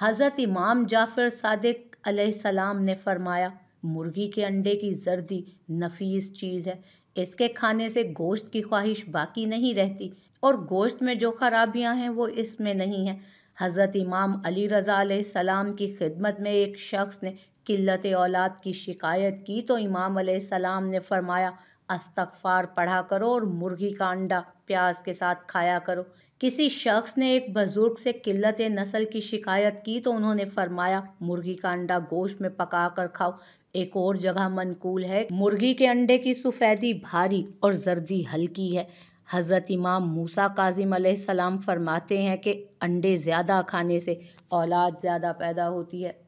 हज़रत इमाम जाफ़र सादिक अलैहिस्सलाम ने फरमाया मुर्गी के अंडे की जर्दी नफीस चीज़ है इसके खाने से गोश्त की ख्वाहिश बाकी नहीं रहती और गोश्त में जो खराबियां हैं वो इसमें नहीं हैं हज़रत इमाम अली रज़ा सलाम की खिदमत में एक शख्स ने किल्लत औलाद की शिकायत की तो इमाम सलाम ने फरमाया अस्तगफार पढ़ा करो और मुर्गी का अंडा प्याज के साथ खाया करो किसी शख्स ने एक बुज़ुर्ग से किल्लत नस्ल की शिकायत की तो उन्होंने फरमाया मुर्गी का अंडा गोश्त में पका कर खाओ एक और जगह मनकूल है मुर्गी के अंडे की सफ़ेदी भारी और जर्दी हल्की है हज़रत इमाम मूसा काजिम सलाम फरमाते हैं कि अंडे ज़्यादा खाने से औलाद ज़्यादा पैदा होती है